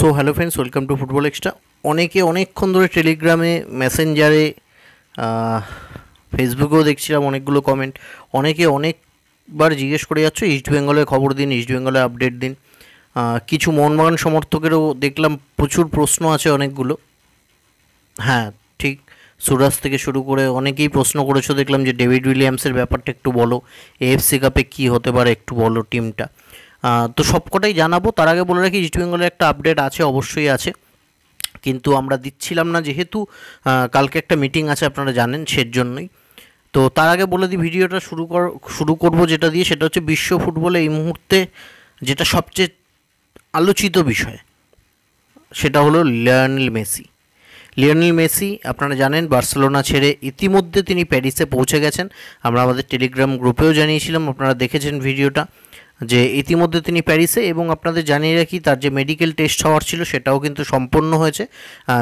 so hello friends welcome to Football Extra অনেকে অনেকক্ষণ ধরে টেলিগ্রামে মেসেঞ্জারে ফেসবুকেও দেখছিলাম অনেকগুলো কমেন্ট অনেকে অনেকবার জিজ্ঞেস করে যাচ্ছে ইস্ট বেঙ্গলের খবর দিন ইস্ট বেঙ্গলে আপডেট দিন কিছু মোহনবাগান সমর্থকেরও দেখলাম প্রচুর প্রশ্ন আছে অনেকগুলো হ্যাঁ ঠিক সুরাজ থেকে শুরু করে অনেকেই প্রশ্ন করেছো দেখলাম যে ডেভিড উইলিয়ামসের ব্যাপারটা একটু বলো এফসি কাপে কী হতে পারে একটু বলো টিমটা তো সবকটাই জানাবো তার আগে বলে রাখি ইস্ট বেঙ্গলের একটা আপডেট আছে অবশ্যই আছে কিন্তু আমরা দিচ্ছিলাম না যেহেতু কালকে একটা মিটিং আছে আপনারা জানেন সের জন্যই তো তার আগে বলে দিই ভিডিওটা শুরু কর শুরু করবো যেটা দিয়ে সেটা হচ্ছে বিশ্ব ফুটবলে এই মুহূর্তে যেটা সবচেয়ে আলোচিত বিষয় সেটা হলো লিওনেল মেসি লিওনেল মেসি আপনারা জানেন বার্সেলোনা ছেড়ে ইতিমধ্যে তিনি প্যারিসে পৌঁছে গেছেন আমরা আমাদের টেলিগ্রাম গ্রুপেও জানিয়েছিলাম আপনারা দেখেছেন ভিডিওটা যে ইতিমধ্যে তিনি প্যারিসে এবং আপনাদের জানিয়ে রাখি তার যে মেডিকেল টেস্ট হওয়ার ছিল সেটাও কিন্তু সম্পন্ন হয়েছে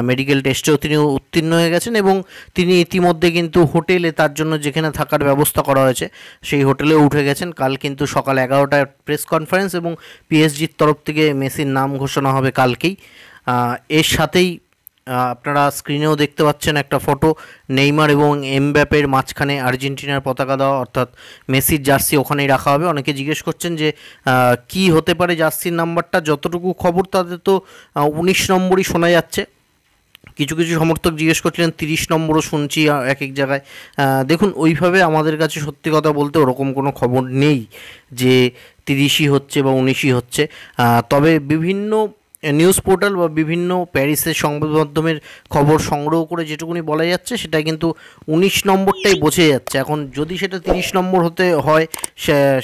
মেডিকেল টেস্টেও তিনি উত্তীর্ণ হয়ে গেছেন এবং তিনি ইতিমধ্যে কিন্তু হোটেলে তার জন্য যেখানে থাকার ব্যবস্থা করা হয়েছে সেই হোটেলেও উঠে গেছেন কাল কিন্তু সকাল এগারোটায় প্রেস কনফারেন্স এবং পিএসজির তরফ থেকে মেসির নাম ঘোষণা হবে কালকেই এর সাথেই আপনারা স্ক্রিনেও দেখতে পাচ্ছেন একটা ফটো নেইমার এবং এমব্যাপের মাঝখানে আর্জেন্টিনার পতাকা দেওয়া অর্থাৎ মেসির জার্সি ওখানেই রাখা হবে অনেকে জিজ্ঞেস করছেন যে কি হতে পারে জার্সির নাম্বারটা যতটুকু খবর তাতে তো উনিশ নম্বরই শোনা যাচ্ছে কিছু কিছু সমর্থক জিজ্ঞেস করছিলেন তিরিশ নম্বরও শুনছি এক এক জায়গায় দেখুন ওইভাবে আমাদের কাছে সত্যি কথা বলতে ওরকম কোনো খবর নেই যে তিরিশই হচ্ছে বা উনিশই হচ্ছে তবে বিভিন্ন নিউজ পোর্টাল বা বিভিন্ন প্যারিসের সংবাদ মাধ্যমের খবর সংগ্রহ করে যেটুকুনি বলা যাচ্ছে সেটা কিন্তু উনিশ নম্বরটাই বোঝে যাচ্ছে এখন যদি সেটা তিরিশ নম্বর হতে হয়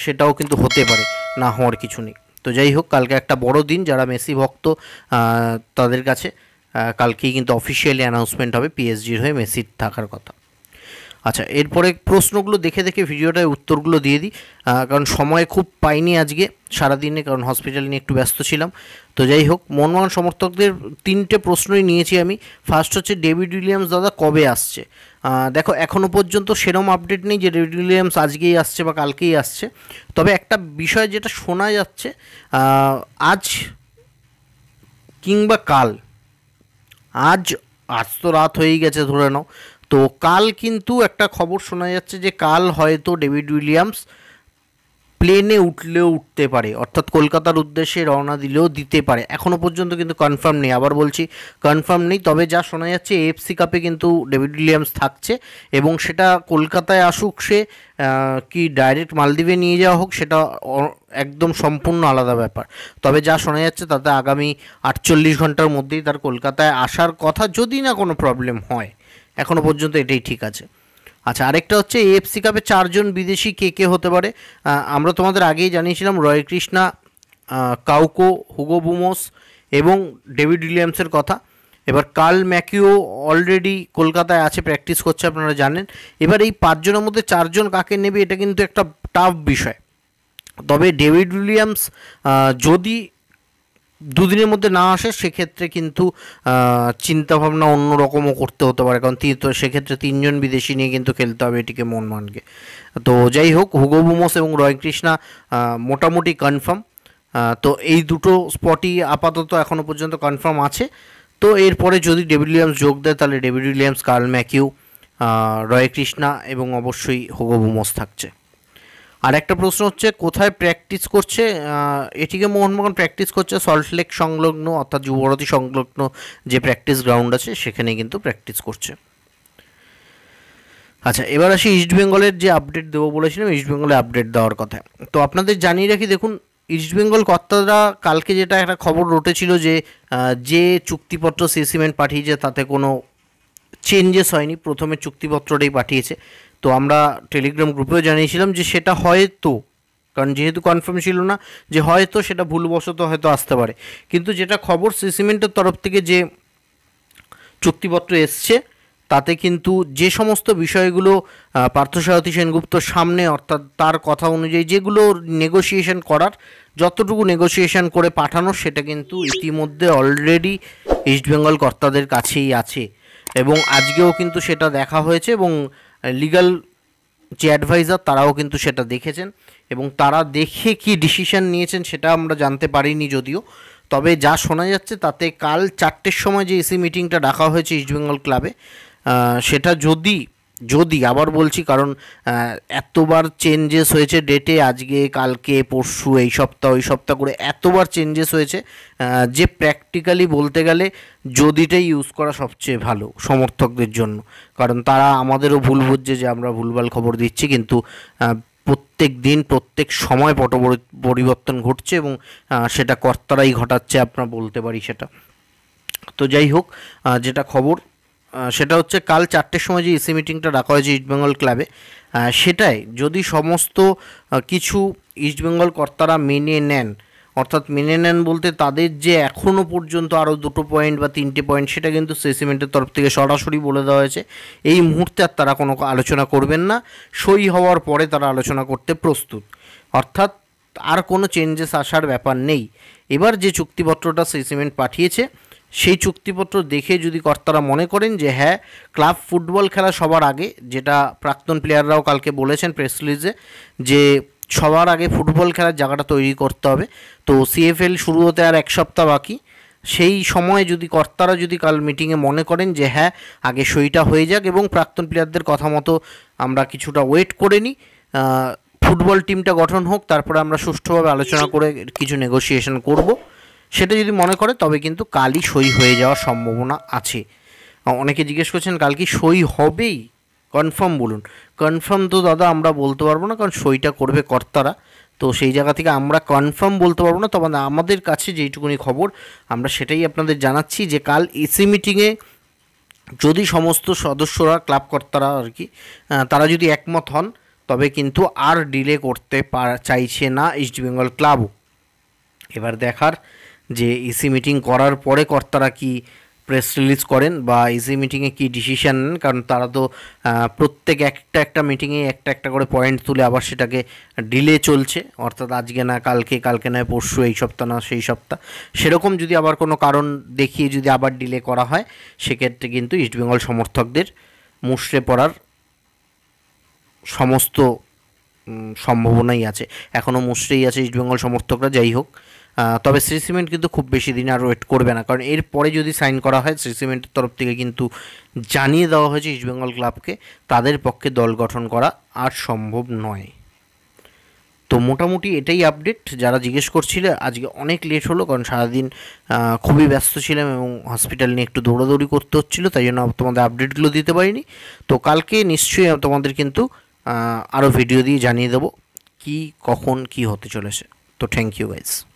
সেটাও কিন্তু হতে পারে না হওয়ার কিছু নেই তো যাই হোক কালকে একটা বড় দিন যারা মেসি ভক্ত তাদের কাছে কালকেই কিন্তু অফিসিয়ালি অ্যানাউন্সমেন্ট হবে পিএসজির হয়ে মেসির থাকার কথা আচ্ছা এরপরে প্রশ্নগুলো দেখে দেখে ভিডিওটায় উত্তরগুলো দিয়ে দিই কারণ সময় খুব পাইনি আজকে সারাদিনে কারণ হসপিটাল নিয়ে একটু ব্যস্ত ছিলাম তো যাই হোক মনমোহন সমর্থকদের তিনটে প্রশ্নই নিয়েছি আমি ফার্স্ট হচ্ছে ডেভিড উইলিয়ামস দাদা কবে আসছে দেখো এখনও পর্যন্ত সেরম আপডেট নেই যে ডেভিড উইলিয়ামস আজকেই আসছে বা কালকেই আসছে তবে একটা বিষয় যেটা শোনা যাচ্ছে আজ কিংবা কাল আজ আজ তো রাত হয়েই গেছে ধরে নাও তো কাল কিন্তু একটা খবর শোনা যাচ্ছে যে কাল হয়তো ডেভিড উইলিয়ামস প্লেনে উঠলেও উঠতে পারে অর্থাৎ কলকাতার উদ্দেশ্যে রওনা দিলেও দিতে পারে এখনও পর্যন্ত কিন্তু কনফার্ম নেই আবার বলছি কনফার্ম নেই তবে যা শোনা যাচ্ছে এফসি কাপে কিন্তু ডেভিড উইলিয়ামস থাকছে এবং সেটা কলকাতায় আসুক সে কি ডাইরেক্ট মালদ্বীপে নিয়ে যাওয়া হোক সেটা একদম সম্পূর্ণ আলাদা ব্যাপার তবে যা শোনা যাচ্ছে তাতে আগামী আটচল্লিশ ঘন্টার মধ্যেই তার কলকাতায় আসার কথা যদি না কোনো প্রবলেম হয় এখনও পর্যন্ত এটাই ঠিক আছে আচ্ছা আরেকটা হচ্ছে এএফসি কাপে চারজন বিদেশি কে কে হতে পারে আমরা তোমাদের আগেই জানিয়েছিলাম Roy Krishna Kauko Hugo Boumous এবং ডেভিড উইলিয়ামসের কথা এবার কার্ল ম্যাকিও অলরেডি কলকাতায় আছে প্র্যাকটিস করছে আপনারা জানেন এবার এই পাঁচজনের মধ্যে চারজন কাকে নেবে এটা কিন্তু একটা টাফ বিষয় তবে ডেভিড উইলিয়ামস যদি দুদিনের মধ্যে না আসে সেক্ষেত্রে কিন্তু চিন্তাভাবনা অন্য রকমও করতে হতে পারে কারণ তো সেক্ষেত্রে তিনজন বিদেশি নিয়ে কিন্তু খেলতে হবে এটিকে মন মানকে তো যাই হোক হুগো বুমোস এবং রয় কৃষ্ণা মোটামুটি কনফার্ম তো এই দুটো স্পটই আপাতত এখনও পর্যন্ত কনফার্ম আছে তো এরপরে যদি ডেভিড উইলিয়ামস যোগ দেয় তাহলে David Williams Carl McHugh Roy Krishna এবং অবশ্যই হুগো বুমোস থাকছে আর একটা প্রশ্ন হচ্ছে কোথায় প্র্যাকটিস করছে এটিকে মোহনবাগান প্র্যাকটিস করছে সল্টলেক সংলগ্ন অর্থাৎ যুবভারতী সংলগ্ন যে প্র্যাকটিস গ্রাউন্ড আছে সেখানে কিন্তু প্র্যাকটিস করছে আচ্ছা এবার আসি ইস্টবেঙ্গলের যে আপডেট দেবো বলেছিলাম ইস্টবেঙ্গলে আপডেট দেওয়ার কথা তো আপনাদের জানিয়ে রাখি দেখুন ইস্টবেঙ্গল কর্তারা কালকে যেটা একটা খবর রটেছিল যে যে চুক্তিপত্র সিমেন্ট পাঠিয়েছে তাতে কোনো চেঞ্জেস হয়নি প্রথমে চুক্তিপত্রটাই পাঠিয়েছে তো আমরা টেলিগ্রাম গ্রুপেও জানিয়েছিলাম যে সেটা হয়তো কারণ যেহেতু কনফার্ম ছিল না যে হয়তো সেটা ভুলবশত হয়তো আসতে পারে কিন্তু যেটা খবর সিসিমেন্টের তরফ থেকে যে চুক্তিপত্র এসছে তাতে কিন্তু যে সমস্ত বিষয়গুলো পার্থসারথী সেনগুপ্তর সামনে অর্থাৎ তার কথা অনুযায়ী যেগুলো নেগোসিয়েশন করার যতটুকু নেগোসিয়েশন করে পাঠানো সেটা কিন্তু ইতিমধ্যে অলরেডি ইস্টবেঙ্গল কর্তাদের কাছেই আছে এবং আজকেও কিন্তু সেটা দেখা হয়েছে এবং লিগাল যে অ্যাডভাইজার তারাও কিন্তু সেটা দেখেছেন এবং তারা দেখে কি ডিসিশন নিয়েছেন সেটা আমরা জানতে পারিনি যদিও তবে যা শোনা যাচ্ছে তাতে কাল চারটের সময় যে এসি মিটিংটা ডাকা হয়েছে ইস্টবেঙ্গল ক্লাবে সেটা যদি যদি আবার বলছি কারণ এতবার চেঞ্জেস হয়েছে ডেটে আজকে কালকে পরশু এই সপ্তাহ ওই সপ্তাহ করে এতবার চেঞ্জেস হয়েছে যে প্র্যাকটিক্যালি বলতে গেলে যদিটাই ইউজ করা সবচেয়ে ভালো সমর্থকদের জন্য কারণ তারা আমাদেরও ভুল বুঝছে যে আমরা ভুলভাল খবর দিচ্ছি কিন্তু প্রত্যেক দিন প্রত্যেক সময় পট পরিবর্তন ঘটছে এবং সেটা কর্তারাই ঘটাচ্ছে আপনার বলতে পারি সেটা তো যাই হোক যেটা খবর সেটা হচ্ছে কাল চারটের সময় যে ইসি মিটিংটা ডাকা হয়েছে ইস্টবেঙ্গল ক্লাবে সেটাই যদি সমস্ত কিছু ইস্টবেঙ্গল কর্তারা মেনে নেন অর্থাৎ মেনে নেন বলতে তাদের যে এখনও পর্যন্ত আরও দুটো পয়েন্ট বা তিনটে পয়েন্ট সেটা কিন্তু সেসিমেন্টের তরফ থেকে সরাসরি বলে দেওয়া হয়েছে এই মুহূর্তে আর তারা কোনো আলোচনা করবেন না সই হওয়ার পরে তারা আলোচনা করতে প্রস্তুত অর্থাৎ আর কোনো চেঞ্জেস আসার ব্যাপার নেই এবার যে চুক্তিপত্রটা সেসিমেন্ট পাঠিয়েছে সেই চুক্তিপত্র দেখে যদি কর্তারা মনে করেন যে হ্যাঁ ক্লাব ফুটবল খেলা সবার আগে যেটা প্রাক্তন প্লেয়াররাও কালকে বলেছেন প্রেস রিলিজে যে সবার আগে ফুটবল খেলার জায়গাটা তৈরি করতে হবে তো সিএফএল শুরু হতে আর এক সপ্তাহ বাকি সেই সময়ে যদি কর্তারা যদি কাল মিটিংয়ে মনে করেন যে হ্যাঁ আগে সইটা হয়ে যাক এবং প্রাক্তন প্লেয়ারদের কথা মতো আমরা কিছুটা ওয়েট করে নিই ফুটবল টিমটা গঠন হোক তারপরে আমরা সুষ্ঠুভাবে আলোচনা করে কিছু নেগোসিয়েশন করব সেটা যদি মনে করে তবে কিন্তু কালই সই হয়ে যাওয়ার সম্ভাবনা আছে অনেকে জিজ্ঞেস করছেন কাল কি সই হবেই কনফার্ম বলুন কনফার্ম তো দাদা আমরা বলতে পারবো না কারণ সইটা করবে কর্তারা তো সেই জায়গা থেকে আমরা কনফার্ম বলতে পারবো না তবে আমাদের কাছে যেইটুকুনি খবর আমরা সেটাই আপনাদের জানাচ্ছি যে কাল এসি মিটিংয়ে যদি সমস্ত সদস্যরা ক্লাব কর্তারা আর কি তারা যদি একমত হন তবে কিন্তু আর ডিলে করতে চাইছে না ইস্ট বেঙ্গল ক্লাবও এবার দেখার যে ইসি e মিটিং করার পরে কর্তারা কি প্রেস রিলিজ করেন বা ইসি মিটিংয়ে কী ডিসিশান নেন কারণ তারা তো প্রত্যেক একটা একটা মিটিংয়ে একটা একটা করে পয়েন্ট তুলে আবার সেটাকে ডিলে চলছে অর্থাৎ আজকে না কালকে কালকে নয় পরশু এই সপ্তাহ না সেই সপ্তাহ সেরকম যদি আবার কোনো কারণ দেখিয়ে যদি আবার ডিলে করা হয় সেক্ষেত্রে কিন্তু ইস্টবেঙ্গল সমর্থকদের মুষড়ে পড়ার সমস্ত সম্ভাবনাই আছে এখনও মুষড়েই আছে ইস্টবেঙ্গল সমর্থকরা যাই হোক তবে শ্রী সিমেন্ট কিন্তু খুব বেশি দিন আর ওয়েট করবে না কারণ এরপরে যদি সাইন করা হয় শ্রী সিমেন্টের তরফ থেকে কিন্তু জানিয়ে দেওয়া হয়েছে ইস্টবেঙ্গল ক্লাবকে তাদের পক্ষে দল গঠন করা আর সম্ভব নয় তো মোটামুটি এটাই আপডেট যারা জিজ্ঞেস করছিলে আজকে অনেক লেট হলো কারণ সারাদিন খুবই ব্যস্ত ছিলাম এবং হসপিটাল নিয়ে একটু দৌড়াদৌড়ি করতে হচ্ছিলো তাই জন্য তোমাদের আপডেটগুলো দিতে পারিনি তো কালকে নিশ্চয়ই তোমাদের কিন্তু আরও ভিডিও দিয়ে জানিয়ে দেবো কি কখন কি হতে চলেছে তো থ্যাংক ইউ গাইজ